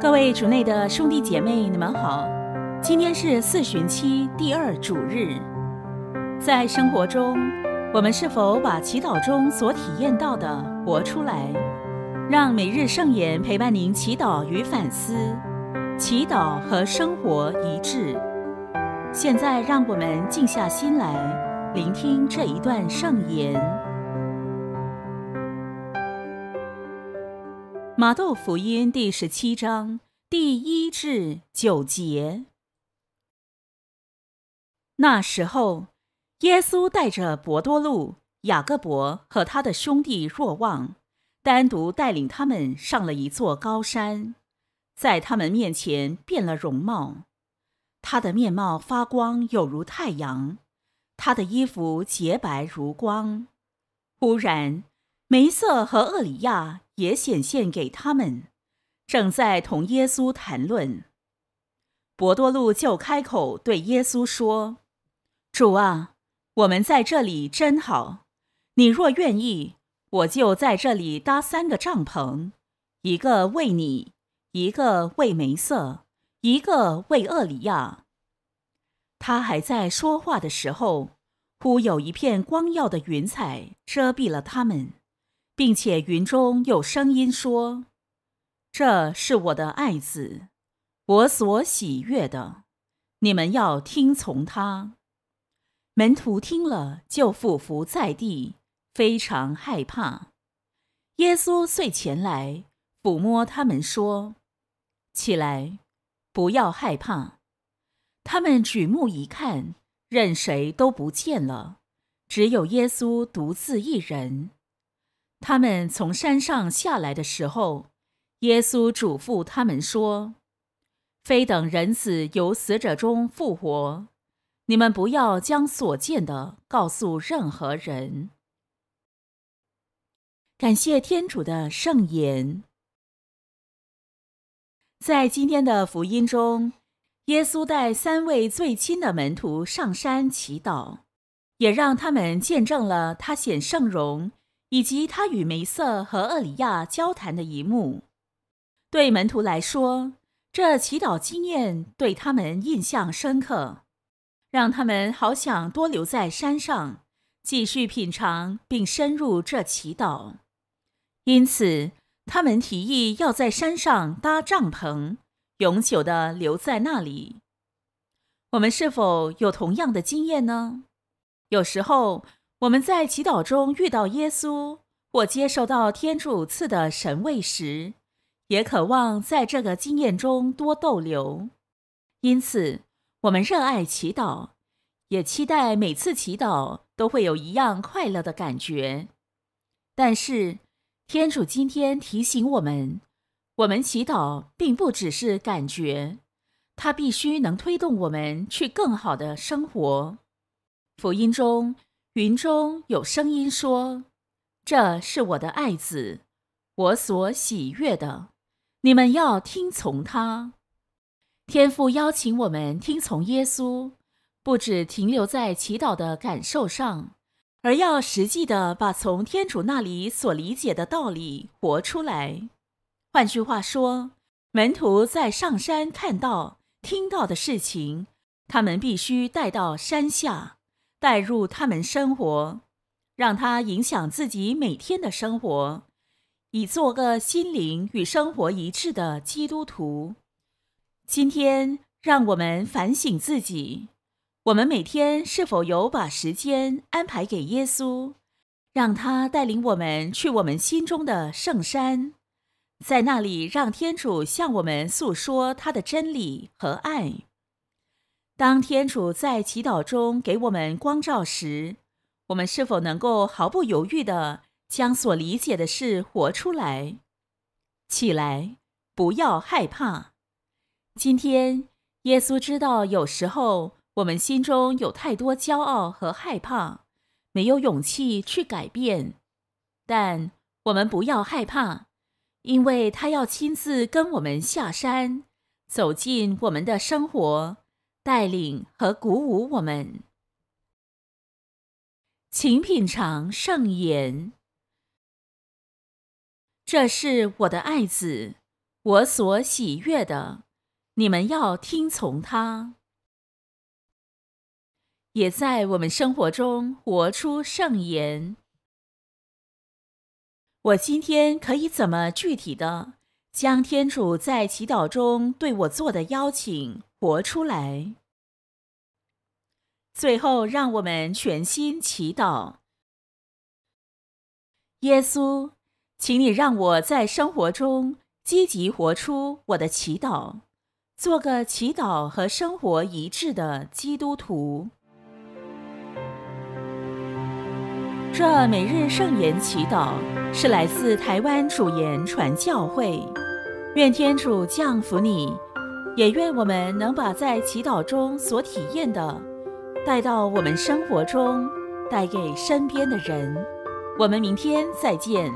各位主内的兄弟姐妹，你们好。今天是四旬期第二主日。在生活中，我们是否把祈祷中所体验到的活出来，让每日圣言陪伴您祈祷与反思，祈祷和生活一致？现在，让我们静下心来，聆听这一段圣言。马窦福音第十七章第一至九节。那时候，耶稣带着伯多禄、雅各伯和他的兄弟若望，单独带领他们上了一座高山，在他们面前变了容貌。他的面貌发光，有如太阳；他的衣服洁白如光。忽然，梅瑟和厄里亚也显现给他们，正在同耶稣谈论。博多禄就开口对耶稣说：“主啊，我们在这里真好。你若愿意，我就在这里搭三个帐篷，一个为你，一个为梅瑟，一个为厄里亚。”他还在说话的时候，忽有一片光耀的云彩遮蔽了他们。并且云中有声音说：“这是我的爱子，我所喜悦的，你们要听从他。”门徒听了，就俯伏在地，非常害怕。耶稣遂前来抚摸他们，说：“起来，不要害怕。”他们举目一看，任谁都不见了，只有耶稣独自一人。他们从山上下来的时候，耶稣嘱咐他们说：“非等人死由死者中复活，你们不要将所见的告诉任何人。”感谢天主的圣言。在今天的福音中，耶稣带三位最亲的门徒上山祈祷，也让他们见证了他显圣容。以及他与梅瑟和厄里亚交谈的一幕，对门徒来说，这祈祷经验对他们印象深刻，让他们好想多留在山上，继续品尝并深入这祈祷。因此，他们提议要在山上搭帐篷，永久的留在那里。我们是否有同样的经验呢？有时候。我们在祈祷中遇到耶稣，或接受到天主赐的神位时，也渴望在这个经验中多逗留。因此，我们热爱祈祷，也期待每次祈祷都会有一样快乐的感觉。但是，天主今天提醒我们，我们祈祷并不只是感觉，它必须能推动我们去更好的生活。福音中。云中有声音说：“这是我的爱子，我所喜悦的，你们要听从他。”天父邀请我们听从耶稣，不只停留在祈祷的感受上，而要实际的把从天主那里所理解的道理活出来。换句话说，门徒在上山看到、听到的事情，他们必须带到山下。带入他们生活，让他影响自己每天的生活，以做个心灵与生活一致的基督徒。今天，让我们反省自己：我们每天是否有把时间安排给耶稣，让他带领我们去我们心中的圣山，在那里让天主向我们诉说他的真理和爱。当天主在祈祷中给我们光照时，我们是否能够毫不犹豫地将所理解的事活出来？起来，不要害怕。今天，耶稣知道有时候我们心中有太多骄傲和害怕，没有勇气去改变。但我们不要害怕，因为他要亲自跟我们下山，走进我们的生活。带领和鼓舞我们，请品尝圣言。这是我的爱子，我所喜悦的，你们要听从他。也在我们生活中活出圣言。我今天可以怎么具体的将天主在祈祷中对我做的邀请活出来？最后，让我们全心祈祷。耶稣，请你让我在生活中积极活出我的祈祷，做个祈祷和生活一致的基督徒。这每日圣言祈祷是来自台湾主言传教会。愿天主降福你，也愿我们能把在祈祷中所体验的。带到我们生活中，带给身边的人。我们明天再见。